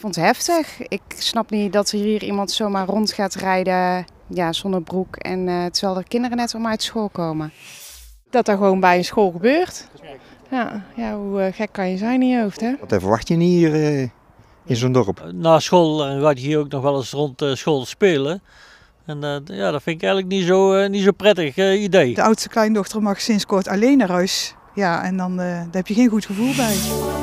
Ik vond het heftig. Ik snap niet dat hier iemand zomaar rond gaat rijden ja, zonder broek. En eh, terwijl er kinderen net om uit school komen. Dat dat gewoon bij een school gebeurt. Ja, ja hoe eh, gek kan je zijn in je hoofd, hè? Wat eh, verwacht je niet hier in zo'n dorp? Na school gaat je hier ook nog wel eens rond school spelen. En ja, dat vind ik eigenlijk niet zo, niet zo prettig idee. De oudste kleindochter mag sinds kort alleen naar huis. Ja, en dan daar heb je geen goed gevoel bij.